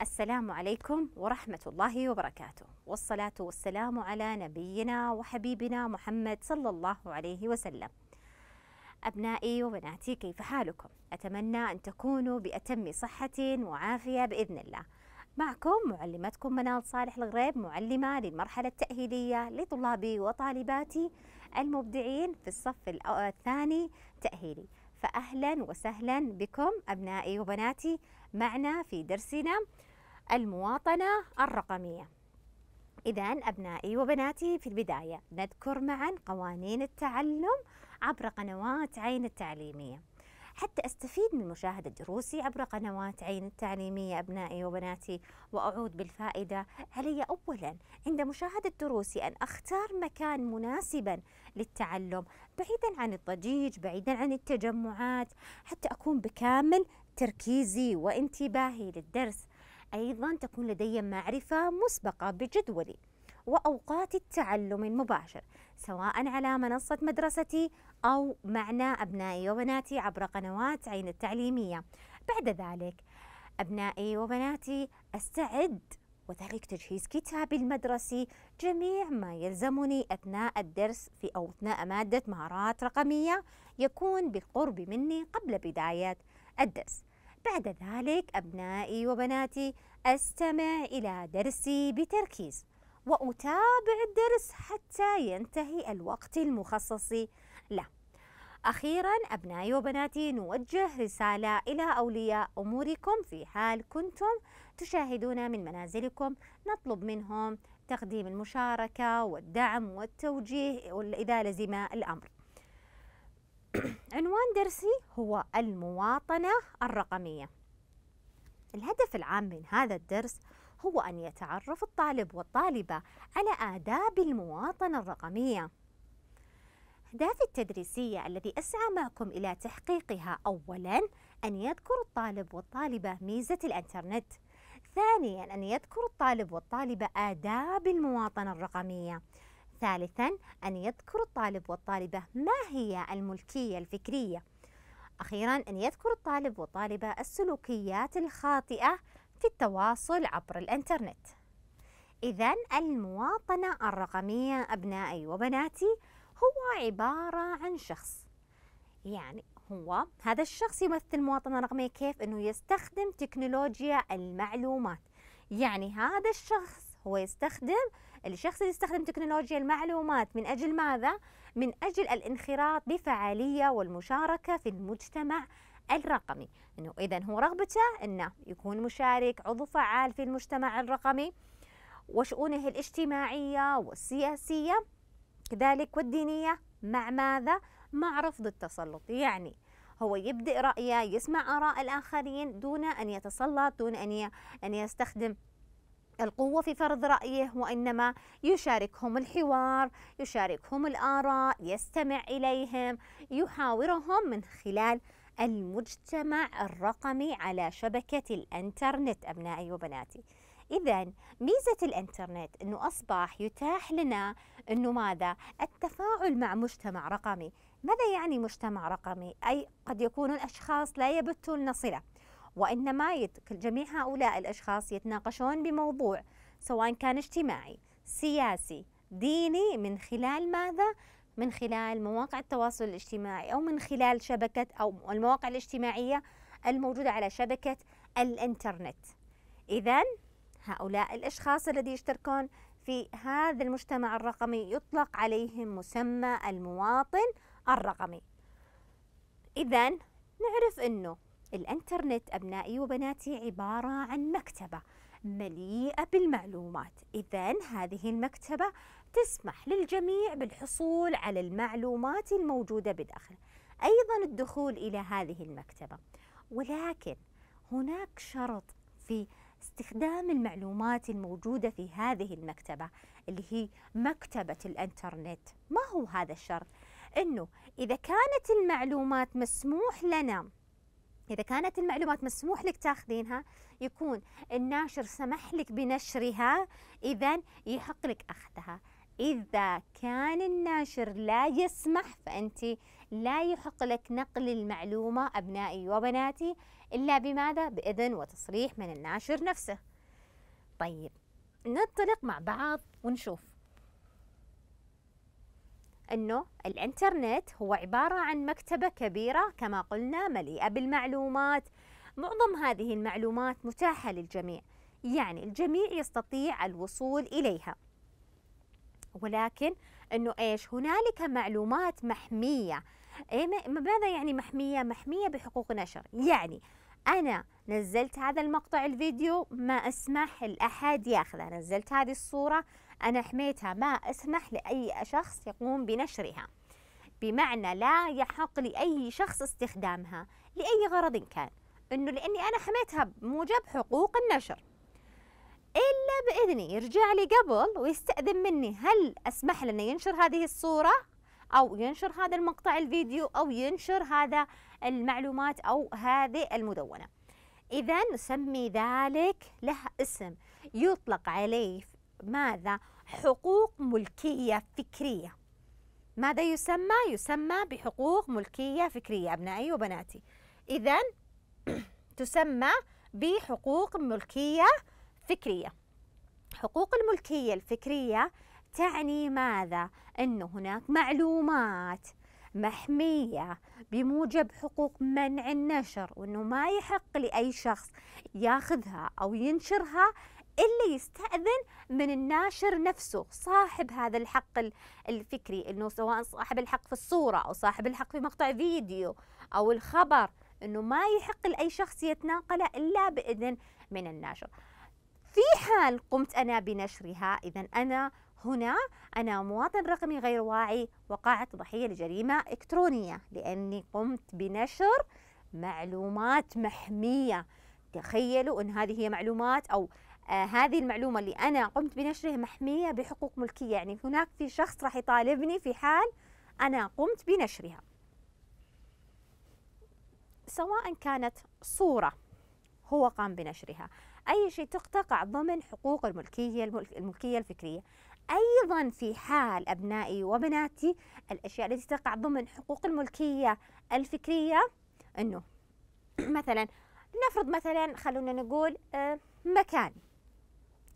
السلام عليكم ورحمة الله وبركاته والصلاة والسلام على نبينا وحبيبنا محمد صلى الله عليه وسلم أبنائي وبناتي كيف حالكم؟ أتمنى أن تكونوا بأتم صحة وعافية بإذن الله معكم معلمتكم منال صالح الغريب معلمة للمرحلة التأهيلية لطلابي وطالباتي المبدعين في الصف الثاني تأهيلي فأهلا وسهلا بكم أبنائي وبناتي معنا في درسنا المواطنة الرقمية إذا أبنائي وبناتي في البداية نذكر معا قوانين التعلم عبر قنوات عين التعليمية حتى أستفيد من مشاهدة دروسي عبر قنوات عين التعليمية أبنائي وبناتي وأعود بالفائدة علي أولا عند مشاهدة دروسي أن أختار مكان مناسبا للتعلم بعيدا عن الضجيج بعيدا عن التجمعات حتى أكون بكامل تركيزي وانتباهي للدرس أيضا تكون لدي معرفة مسبقة بجدولي وأوقات التعلم المباشر سواء على منصة مدرستي أو معنا أبنائي وبناتي عبر قنوات عين التعليمية بعد ذلك أبنائي وبناتي أستعد وذلك تجهيز كتابي المدرسي جميع ما يلزمني أثناء الدرس في أو أثناء مادة مهارات رقمية يكون بالقرب مني قبل بداية الدرس بعد ذلك أبنائي وبناتي أستمع إلى درسي بتركيز وأتابع الدرس حتى ينتهي الوقت المخصص له أخيرا أبنائي وبناتي نوجه رسالة إلى أولياء أموركم في حال كنتم تشاهدون من منازلكم نطلب منهم تقديم المشاركة والدعم والتوجيه إذا لزم الأمر عنوان درسي هو المواطنة الرقمية الهدف العام من هذا الدرس هو أن يتعرف الطالب والطالبة على آداب المواطنة الرقمية أهدافي التدريسية التي أسعى معكم إلى تحقيقها أولاً أن يذكر الطالب والطالبة ميزة الإنترنت ثانياً أن يذكر الطالب والطالبة آداب المواطنة الرقمية ثالثا أن يذكر الطالب والطالبة ما هي الملكية الفكرية أخيرا أن يذكر الطالب والطالبة السلوكيات الخاطئة في التواصل عبر الإنترنت إذا المواطنة الرقمية أبنائي وبناتي هو عبارة عن شخص يعني هو هذا الشخص يمثل مواطنة رقمية كيف أنه يستخدم تكنولوجيا المعلومات يعني هذا الشخص هو يستخدم الشخص اللي يستخدم تكنولوجيا المعلومات من أجل ماذا؟ من أجل الانخراط بفعالية والمشاركة في المجتمع الرقمي انه اذا هو رغبته انه يكون مشارك عضو فعال في المجتمع الرقمي وشؤونه الاجتماعيه والسياسيه كذلك والدينيه مع ماذا مع رفض التسلط يعني هو يبدأ رأيه يسمع آراء الآخرين دون أن يتسلط دون أن أن يستخدم القوة في فرض رأيه وإنما يشاركهم الحوار يشاركهم الآراء يستمع إليهم يحاورهم من خلال المجتمع الرقمي على شبكة الإنترنت أبنائي وبناتي إذا ميزة الإنترنت أنه أصبح يتاح لنا أنه ماذا؟ التفاعل مع مجتمع رقمي ماذا يعني مجتمع رقمي؟ أي قد يكون الأشخاص لا يبتون صلة وإنما جميع هؤلاء الأشخاص يتناقشون بموضوع سواء كان اجتماعي سياسي ديني من خلال ماذا؟ من خلال مواقع التواصل الاجتماعي أو من خلال شبكة أو المواقع الاجتماعية الموجودة على شبكة الإنترنت إذا هؤلاء الأشخاص الذي يشتركون في هذا المجتمع الرقمي يطلق عليهم مسمى المواطن الرقمي إذا نعرف أنه الانترنت ابنائي وبناتي عباره عن مكتبه مليئه بالمعلومات اذا هذه المكتبه تسمح للجميع بالحصول على المعلومات الموجوده بداخل ايضا الدخول الى هذه المكتبه ولكن هناك شرط في استخدام المعلومات الموجودة في هذه المكتبة اللي هي مكتبة الإنترنت ما هو هذا الشرط؟ أنه إذا كانت المعلومات مسموح لنا إذا كانت المعلومات مسموح لك تاخذينها يكون الناشر سمح لك بنشرها إذا يحق لك أخذها إذا كان الناشر لا يسمح فأنت لا يحق لك نقل المعلومة أبنائي وبناتي إلا بماذا؟ بإذن وتصريح من الناشر نفسه طيب ننطلق مع بعض ونشوف أنه الإنترنت هو عبارة عن مكتبة كبيرة كما قلنا مليئة بالمعلومات معظم هذه المعلومات متاحة للجميع يعني الجميع يستطيع الوصول إليها ولكن أنه إيش هنالك معلومات محمية إيه، ماذا يعني محمية؟ محمية بحقوق نشر يعني أنا نزلت هذا المقطع الفيديو ما أسمح لأحد ياخذه نزلت هذه الصورة أنا حميتها ما أسمح لأي شخص يقوم بنشرها بمعنى لا يحق لأي شخص استخدامها لأي غرض كان أنه لأني أنا حميتها بموجب حقوق النشر إلا بإذني يرجع لي قبل ويستأذن مني هل أسمح لنا ينشر هذه الصورة أو ينشر هذا المقطع الفيديو أو ينشر هذا المعلومات أو هذه المدونة إذا نسمي ذلك له اسم يطلق عليه ماذا حقوق ملكية فكرية ماذا يسمى يسمى بحقوق ملكية فكرية أبنائي وبناتي إذا تسمى بحقوق ملكية فكرية حقوق الملكية الفكرية تعني ماذا؟ أن هناك معلومات محمية بموجب حقوق منع النشر وأنه ما يحق لأي شخص ياخذها أو ينشرها إلا يستأذن من الناشر نفسه صاحب هذا الحق الفكري أنه سواء صاحب الحق في الصورة أو صاحب الحق في مقطع فيديو أو الخبر أنه ما يحق لأي شخص يتناقله إلا بإذن من الناشر في حال قمت أنا بنشرها إذا أنا هنا أنا مواطن رقمي غير واعي وقعت ضحية لجريمة إلكترونية لأني قمت بنشر معلومات محمية تخيلوا أن هذه هي معلومات أو آه هذه المعلومة اللي أنا قمت بنشرها محمية بحقوق ملكية يعني هناك في شخص راح يطالبني في حال أنا قمت بنشرها سواء كانت صورة هو قام بنشرها أي شيء تقتقع ضمن حقوق الملكية الملكية الفكرية أيضا في حال أبنائي وبناتي الأشياء التي تقع ضمن حقوق الملكية الفكرية أنه مثلا نفرض مثلا خلونا نقول آه، مكان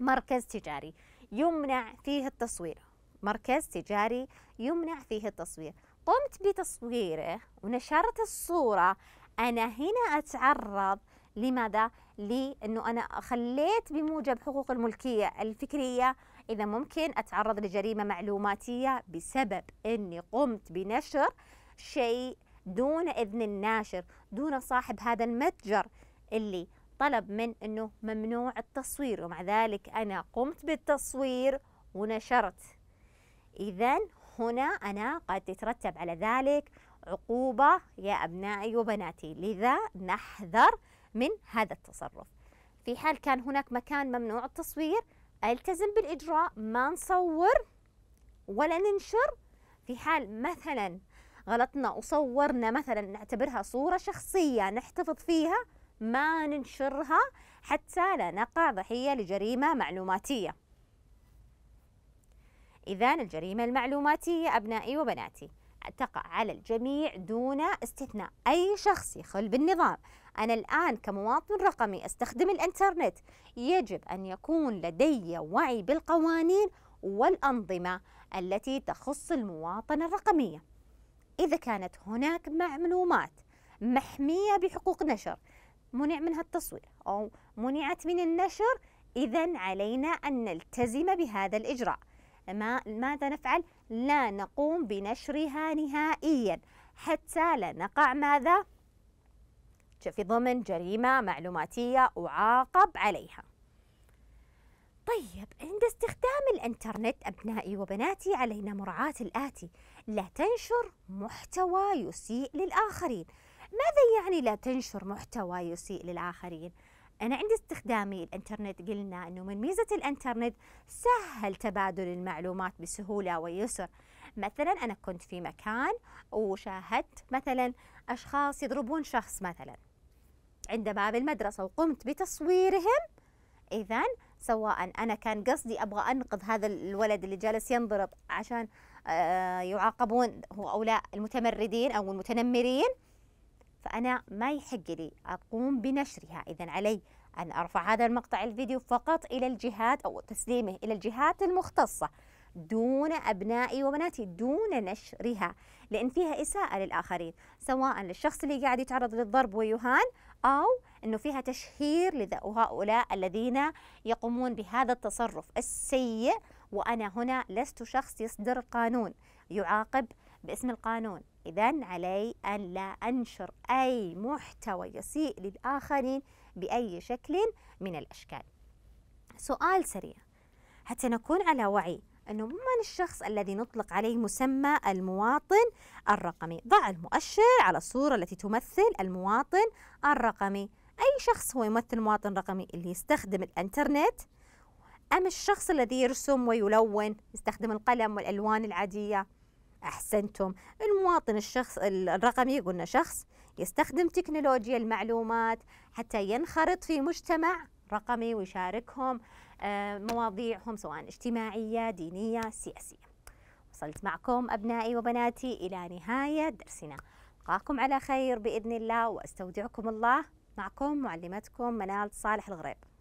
مركز تجاري يمنع فيه التصوير مركز تجاري يمنع فيه التصوير قمت بتصويره ونشرت الصورة أنا هنا أتعرض لماذا؟ لأنه أنا خليت بموجب حقوق الملكية الفكرية إذا ممكن أتعرض لجريمة معلوماتية بسبب أني قمت بنشر شيء دون إذن الناشر دون صاحب هذا المتجر اللي طلب من أنه ممنوع التصوير ومع ذلك أنا قمت بالتصوير ونشرت إذا هنا أنا قد تترتب على ذلك عقوبة يا أبنائي وبناتي لذا نحذر من هذا التصرف في حال كان هناك مكان ممنوع التصوير التزم بالإجراء ما نصور ولا ننشر في حال مثلا غلطنا وصورنا مثلا نعتبرها صورة شخصية نحتفظ فيها ما ننشرها حتى لا نقع ضحية لجريمة معلوماتية إذا الجريمة المعلوماتية أبنائي وبناتي تقع على الجميع دون استثناء أي شخص يخل بالنظام أنا الآن كمواطن رقمي أستخدم الإنترنت يجب أن يكون لدي وعي بالقوانين والأنظمة التي تخص المواطنة الرقمية إذا كانت هناك معلومات محمية بحقوق نشر منع منها التصوير أو منعت من النشر إذا علينا أن نلتزم بهذا الإجراء ما ماذا نفعل؟ لا نقوم بنشرها نهائيا حتى لا نقع ماذا؟ في ضمن جريمة معلوماتية أعاقب عليها طيب عند استخدام الانترنت أبنائي وبناتي علينا مراعاة الآتي لا تنشر محتوى يسيء للآخرين ماذا يعني لا تنشر محتوى يسيء للآخرين؟ أنا عند استخدامي الإنترنت قلنا أنه من ميزة الإنترنت سهل تبادل المعلومات بسهولة ويسر مثلا أنا كنت في مكان وشاهدت مثلا أشخاص يضربون شخص مثلا عند باب المدرسة وقمت بتصويرهم إذا سواء أنا كان قصدي أبغى أنقذ هذا الولد اللي جالس ينضرب عشان آه، يعاقبون هو أولاء المتمردين أو المتنمرين فأنا ما يحق لي أقوم بنشرها إذا علي أن أرفع هذا المقطع الفيديو فقط إلى الجهات أو تسليمه إلى الجهات المختصة دون أبنائي وبناتي دون نشرها لأن فيها إساءة للآخرين سواء للشخص اللي قاعد يتعرض للضرب ويهان أو أنه فيها تشهير لهؤلاء الذين يقومون بهذا التصرف السيء وأنا هنا لست شخص يصدر قانون يعاقب باسم القانون إذا علي أن لا أنشر أي محتوى يسيء للآخرين بأي شكل من الأشكال سؤال سريع حتى نكون على وعي أنه من الشخص الذي نطلق عليه مسمى المواطن الرقمي ضع المؤشر على الصورة التي تمثل المواطن الرقمي أي شخص هو يمثل مواطن رقمي اللي يستخدم الإنترنت أم الشخص الذي يرسم ويلون يستخدم القلم والألوان العادية أحسنتم المواطن الشخص الرقمي قلنا شخص يستخدم تكنولوجيا المعلومات حتى ينخرط في مجتمع رقمي ويشاركهم آه، مواضيعهم سواء اجتماعية دينية سياسية وصلت معكم أبنائي وبناتي إلى نهاية درسنا ألقاكم على خير بإذن الله وأستودعكم الله معكم معلمتكم منال صالح الغريب